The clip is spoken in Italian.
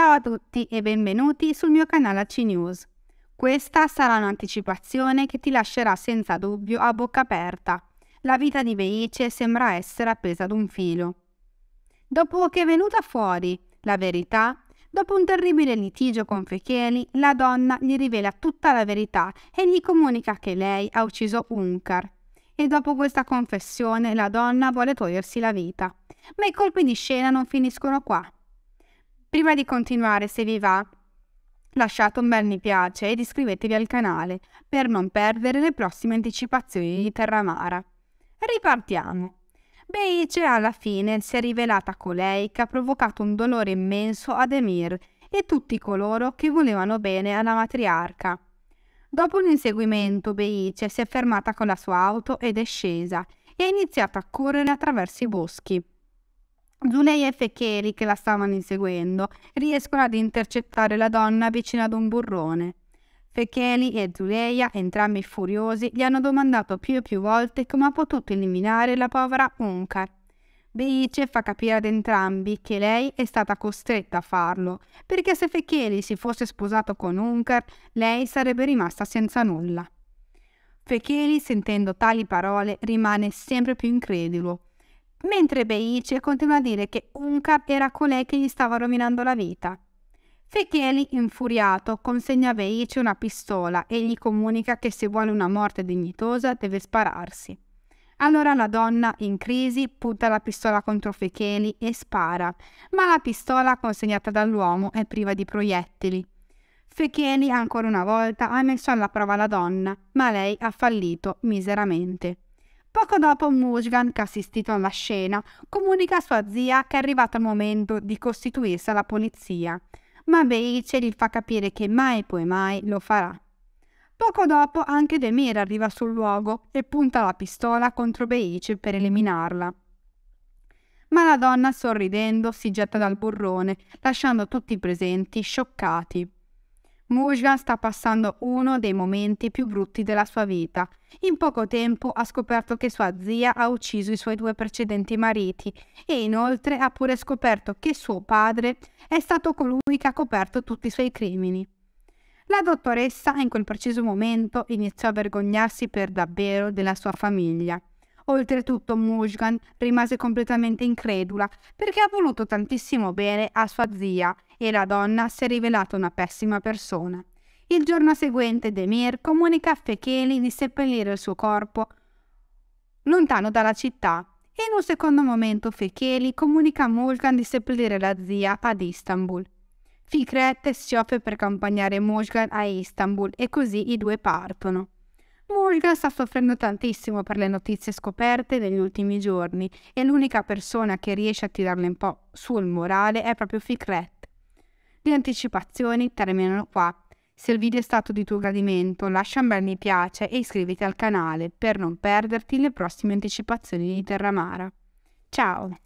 Ciao a tutti e benvenuti sul mio canale AC News. Questa sarà un'anticipazione che ti lascerà senza dubbio a bocca aperta. La vita di Veice sembra essere appesa ad un filo. Dopo che è venuta fuori la verità, dopo un terribile litigio con Fecheli, la donna gli rivela tutta la verità e gli comunica che lei ha ucciso Unkar, e dopo questa confessione la donna vuole togliersi la vita. Ma i colpi di scena non finiscono qua. Prima di continuare, se vi va, lasciate un bel mi piace ed iscrivetevi al canale per non perdere le prossime anticipazioni di Terramara. Ripartiamo. Beice alla fine si è rivelata colei che ha provocato un dolore immenso ad Emir e tutti coloro che volevano bene alla matriarca. Dopo un inseguimento, Beice si è fermata con la sua auto ed è scesa e ha iniziato a correre attraverso i boschi. Zuleyev e Keri, che la stavano inseguendo, riescono ad intercettare la donna vicino ad un burrone. Fecheli e Zuleia, entrambi furiosi, gli hanno domandato più e più volte come ha potuto eliminare la povera Unkar. Beice fa capire ad entrambi che lei è stata costretta a farlo, perché se Fecheli si fosse sposato con Unkar, lei sarebbe rimasta senza nulla. Fecheli, sentendo tali parole, rimane sempre più incredulo mentre Beice continua a dire che Uncap era colei che gli stava rovinando la vita. Fecheli, infuriato, consegna a Beice una pistola e gli comunica che se vuole una morte dignitosa deve spararsi. Allora la donna, in crisi, punta la pistola contro Fecheli e spara, ma la pistola consegnata dall'uomo è priva di proiettili. Fecheli ancora una volta ha messo alla prova la donna, ma lei ha fallito miseramente. Poco dopo Mujgan, che ha assistito alla scena, comunica a sua zia che è arrivato il momento di costituirsi alla polizia, ma Beice gli fa capire che mai poi mai lo farà. Poco dopo anche Demir arriva sul luogo e punta la pistola contro Beice per eliminarla. Ma la donna, sorridendo, si getta dal burrone, lasciando tutti i presenti scioccati. Mujgan sta passando uno dei momenti più brutti della sua vita. In poco tempo ha scoperto che sua zia ha ucciso i suoi due precedenti mariti e inoltre ha pure scoperto che suo padre è stato colui che ha coperto tutti i suoi crimini. La dottoressa in quel preciso momento iniziò a vergognarsi per davvero della sua famiglia. Oltretutto Mushgan rimase completamente incredula perché ha voluto tantissimo bene a sua zia e la donna si è rivelata una pessima persona. Il giorno seguente Demir comunica a Fecheli di seppellire il suo corpo lontano dalla città e in un secondo momento Fecheli comunica a Mushgan di seppellire la zia ad Istanbul. Fikret si offre per accompagnare Mushgan a Istanbul e così i due partono. Olga sta soffrendo tantissimo per le notizie scoperte negli ultimi giorni e l'unica persona che riesce a tirarle un po' sul morale è proprio Fikret. Le anticipazioni terminano qua. Se il video è stato di tuo gradimento, lascia un bel mi piace e iscriviti al canale per non perderti le prossime anticipazioni di Terramara. Ciao!